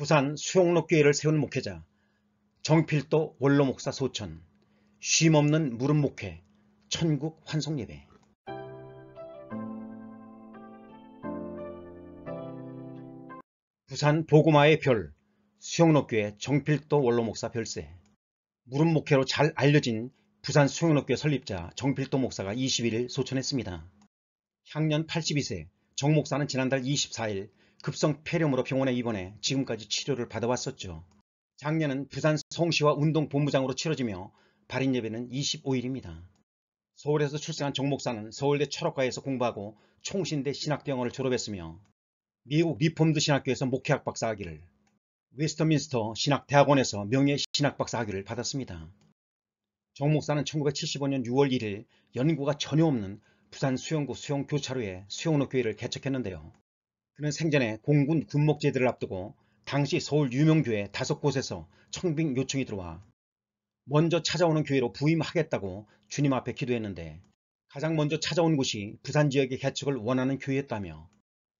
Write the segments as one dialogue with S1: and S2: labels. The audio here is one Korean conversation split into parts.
S1: 부산 수용록교회를 세운 목회자 정필도 원로목사 소천 쉼없는 무릎목회 천국 환송예배 부산 보고마의 별 수용록교회 정필도 원로목사 별세 무릎목회로 잘 알려진 부산 수용록교회 설립자 정필도 목사가 21일 소천했습니다. 향년 82세 정 목사는 지난달 24일 급성 폐렴으로 병원에 입원해 지금까지 치료를 받아왔었죠. 작년은 부산 성시와 운동본부장으로 치러지며 발인 예배는 25일입니다. 서울에서 출생한 정 목사는 서울대 철학과에서 공부하고 총신대 신학병원을 졸업했으며 미국 리폼드 신학교에서 목회학 박사학위를 웨스터민스터 신학대학원에서 명예 신학 박사학위를 받았습니다. 정 목사는 1975년 6월 1일 연구가 전혀 없는 부산 수영구 수영교차로에 수영로 교회를 개척했는데요. 그는 생전에 공군 군목제들을 앞두고 당시 서울 유명 교회 다섯 곳에서 청빙 요청이 들어와 먼저 찾아오는 교회로 부임하겠다고 주님 앞에 기도했는데 가장 먼저 찾아온 곳이 부산 지역의 개척을 원하는 교회였다며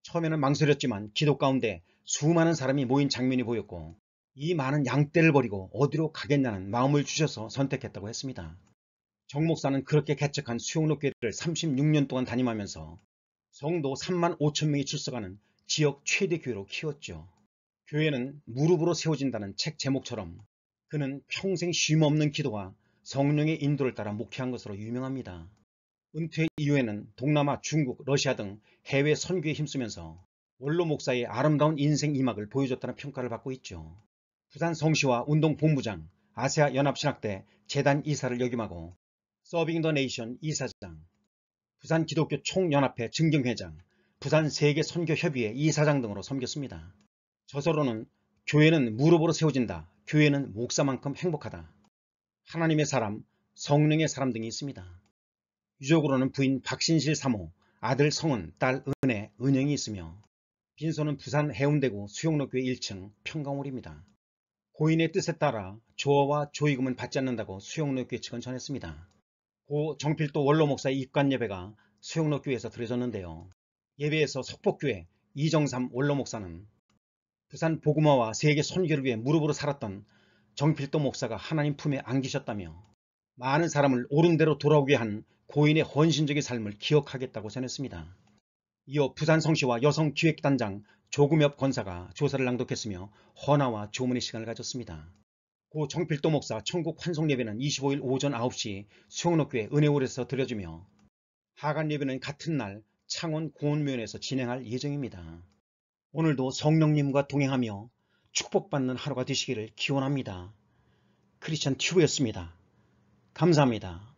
S1: 처음에는 망설였지만 기도 가운데 수많은 사람이 모인 장면이 보였고 이 많은 양떼를 버리고 어디로 가겠냐는 마음을 주셔서 선택했다고 했습니다. 정 목사는 그렇게 개척한 수용록 교회를 36년 동안 담임하면서 성도 3만 5천 명이 출석하는 지역 최대 교회로 키웠죠. 교회는 무릎으로 세워진다는 책 제목처럼 그는 평생 쉼없는 기도와 성령의 인도를 따라 목회한 것으로 유명합니다. 은퇴 이후에는 동남아, 중국, 러시아 등 해외 선교에 힘쓰면서 원로 목사의 아름다운 인생 이막을 보여줬다는 평가를 받고 있죠. 부산 성시와 운동 본부장, 아세아 연합신학대 재단 이사를 역임하고 서빙 더 네이션 이사장, 부산 기독교 총연합회 증경회장, 부산 세계 선교협의회 이사장 등으로 섬겼습니다. 저서로는 교회는 무릎으로 세워진다. 교회는 목사만큼 행복하다. 하나님의 사람, 성령의 사람 등이 있습니다. 유족으로는 부인 박신실 사모, 아들 성은, 딸 은혜, 은영이 있으며 빈소는 부산 해운대구 수용로교회 1층 평강홀입니다. 고인의 뜻에 따라 조어와 조의금은 받지 않는다고 수용로교회 측은 전했습니다. 고 정필도 원로 목사의 입관 예배가 수용로교회에서 들려졌는데요 예배에서 석복교회 이정삼 원로목사는 부산 보구마와 세계 선교를 위해 무릎으로 살았던 정필도 목사가 하나님 품에 안기셨다며 많은 사람을 오른대로 돌아오게 한 고인의 헌신적인 삶을 기억하겠다고 전했습니다. 이어 부산성시와 여성기획단장 조금엽 권사가 조사를 낭독했으며 헌화와 조문의 시간을 가졌습니다. 고 정필도 목사 천국 환송예배는 25일 오전 9시 수영록교회 은혜홀에서 드려지며 하간예배는 같은 날 창원 공원면에서 진행할 예정입니다. 오늘도 성령님과 동행하며 축복받는 하루가 되시기를 기원합니다. 크리스천 튜브였습니다. 감사합니다.